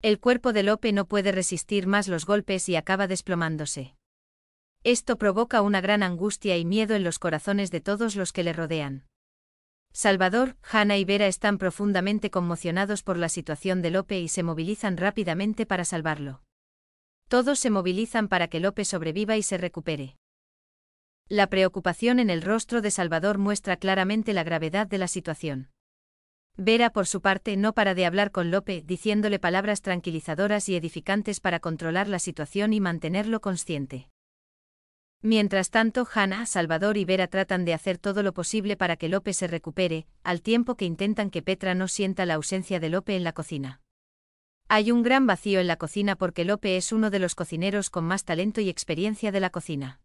El cuerpo de Lope no puede resistir más los golpes y acaba desplomándose. Esto provoca una gran angustia y miedo en los corazones de todos los que le rodean. Salvador, Hanna y Vera están profundamente conmocionados por la situación de Lope y se movilizan rápidamente para salvarlo. Todos se movilizan para que Lope sobreviva y se recupere. La preocupación en el rostro de Salvador muestra claramente la gravedad de la situación. Vera, por su parte, no para de hablar con Lope, diciéndole palabras tranquilizadoras y edificantes para controlar la situación y mantenerlo consciente. Mientras tanto, Hannah, Salvador y Vera tratan de hacer todo lo posible para que Lope se recupere, al tiempo que intentan que Petra no sienta la ausencia de Lope en la cocina. Hay un gran vacío en la cocina porque Lope es uno de los cocineros con más talento y experiencia de la cocina.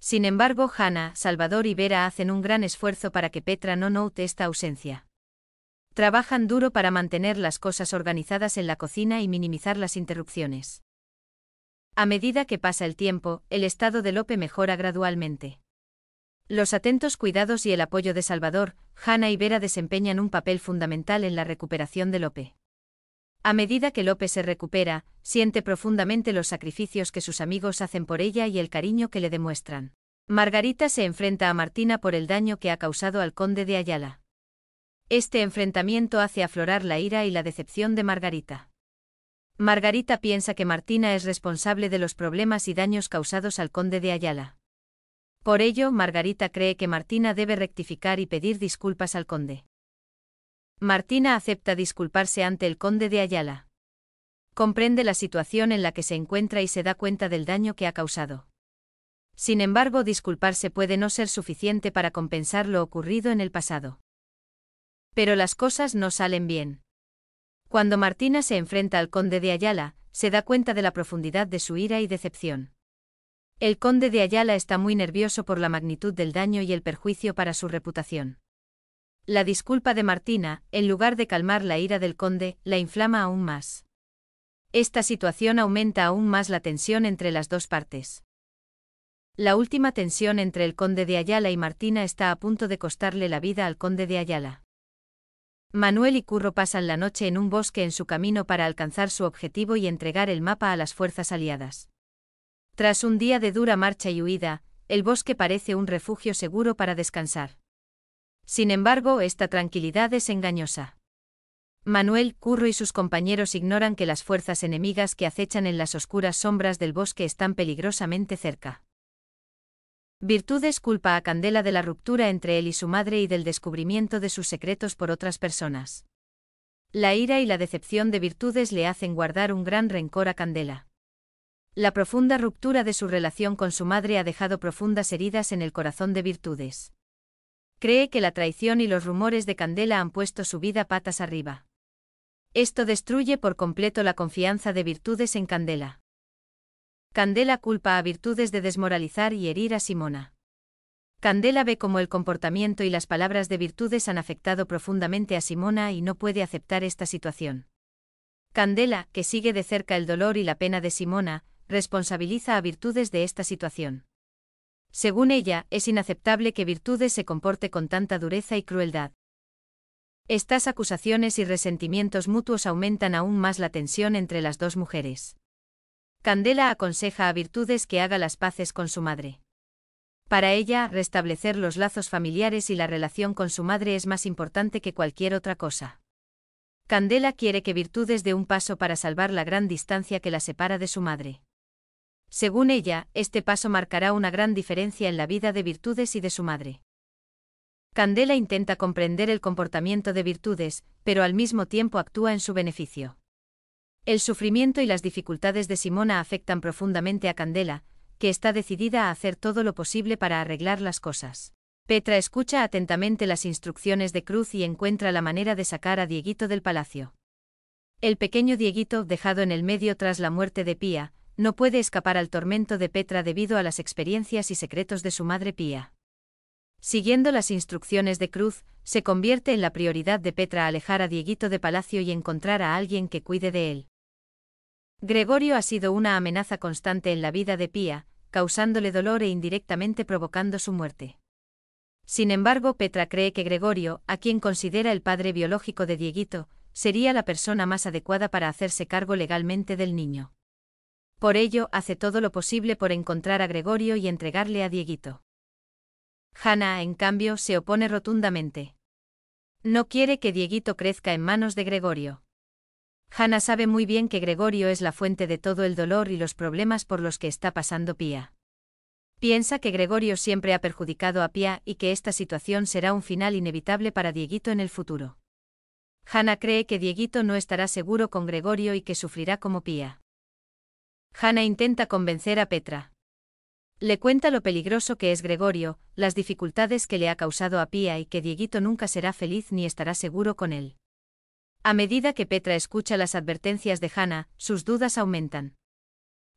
Sin embargo, Hannah, Salvador y Vera hacen un gran esfuerzo para que Petra no note esta ausencia. Trabajan duro para mantener las cosas organizadas en la cocina y minimizar las interrupciones. A medida que pasa el tiempo, el estado de Lope mejora gradualmente. Los atentos cuidados y el apoyo de Salvador, Hanna y Vera desempeñan un papel fundamental en la recuperación de Lope. A medida que Lope se recupera, siente profundamente los sacrificios que sus amigos hacen por ella y el cariño que le demuestran. Margarita se enfrenta a Martina por el daño que ha causado al conde de Ayala. Este enfrentamiento hace aflorar la ira y la decepción de Margarita. Margarita piensa que Martina es responsable de los problemas y daños causados al conde de Ayala. Por ello, Margarita cree que Martina debe rectificar y pedir disculpas al conde. Martina acepta disculparse ante el conde de Ayala. Comprende la situación en la que se encuentra y se da cuenta del daño que ha causado. Sin embargo, disculparse puede no ser suficiente para compensar lo ocurrido en el pasado. Pero las cosas no salen bien. Cuando Martina se enfrenta al conde de Ayala, se da cuenta de la profundidad de su ira y decepción. El conde de Ayala está muy nervioso por la magnitud del daño y el perjuicio para su reputación. La disculpa de Martina, en lugar de calmar la ira del conde, la inflama aún más. Esta situación aumenta aún más la tensión entre las dos partes. La última tensión entre el conde de Ayala y Martina está a punto de costarle la vida al conde de Ayala. Manuel y Curro pasan la noche en un bosque en su camino para alcanzar su objetivo y entregar el mapa a las fuerzas aliadas. Tras un día de dura marcha y huida, el bosque parece un refugio seguro para descansar. Sin embargo, esta tranquilidad es engañosa. Manuel, Curro y sus compañeros ignoran que las fuerzas enemigas que acechan en las oscuras sombras del bosque están peligrosamente cerca. Virtudes culpa a Candela de la ruptura entre él y su madre y del descubrimiento de sus secretos por otras personas. La ira y la decepción de Virtudes le hacen guardar un gran rencor a Candela. La profunda ruptura de su relación con su madre ha dejado profundas heridas en el corazón de Virtudes. Cree que la traición y los rumores de Candela han puesto su vida patas arriba. Esto destruye por completo la confianza de Virtudes en Candela. Candela culpa a Virtudes de desmoralizar y herir a Simona. Candela ve cómo el comportamiento y las palabras de Virtudes han afectado profundamente a Simona y no puede aceptar esta situación. Candela, que sigue de cerca el dolor y la pena de Simona, responsabiliza a Virtudes de esta situación. Según ella, es inaceptable que Virtudes se comporte con tanta dureza y crueldad. Estas acusaciones y resentimientos mutuos aumentan aún más la tensión entre las dos mujeres. Candela aconseja a Virtudes que haga las paces con su madre. Para ella, restablecer los lazos familiares y la relación con su madre es más importante que cualquier otra cosa. Candela quiere que Virtudes dé un paso para salvar la gran distancia que la separa de su madre. Según ella, este paso marcará una gran diferencia en la vida de Virtudes y de su madre. Candela intenta comprender el comportamiento de Virtudes, pero al mismo tiempo actúa en su beneficio. El sufrimiento y las dificultades de Simona afectan profundamente a Candela, que está decidida a hacer todo lo posible para arreglar las cosas. Petra escucha atentamente las instrucciones de Cruz y encuentra la manera de sacar a Dieguito del palacio. El pequeño Dieguito, dejado en el medio tras la muerte de Pía, no puede escapar al tormento de Petra debido a las experiencias y secretos de su madre Pía. Siguiendo las instrucciones de Cruz, se convierte en la prioridad de Petra alejar a Dieguito de Palacio y encontrar a alguien que cuide de él. Gregorio ha sido una amenaza constante en la vida de Pía, causándole dolor e indirectamente provocando su muerte. Sin embargo, Petra cree que Gregorio, a quien considera el padre biológico de Dieguito, sería la persona más adecuada para hacerse cargo legalmente del niño. Por ello, hace todo lo posible por encontrar a Gregorio y entregarle a Dieguito. Hannah, en cambio, se opone rotundamente. No quiere que Dieguito crezca en manos de Gregorio. Hannah sabe muy bien que Gregorio es la fuente de todo el dolor y los problemas por los que está pasando Pía. Piensa que Gregorio siempre ha perjudicado a Pía y que esta situación será un final inevitable para Dieguito en el futuro. Hannah cree que Dieguito no estará seguro con Gregorio y que sufrirá como Pía. Hannah intenta convencer a Petra. Le cuenta lo peligroso que es Gregorio, las dificultades que le ha causado a Pía y que Dieguito nunca será feliz ni estará seguro con él. A medida que Petra escucha las advertencias de Hannah, sus dudas aumentan.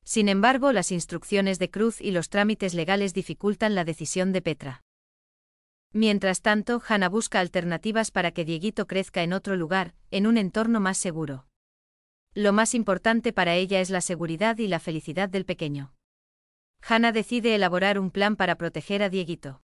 Sin embargo, las instrucciones de Cruz y los trámites legales dificultan la decisión de Petra. Mientras tanto, Hannah busca alternativas para que Dieguito crezca en otro lugar, en un entorno más seguro. Lo más importante para ella es la seguridad y la felicidad del pequeño. Hannah decide elaborar un plan para proteger a Dieguito.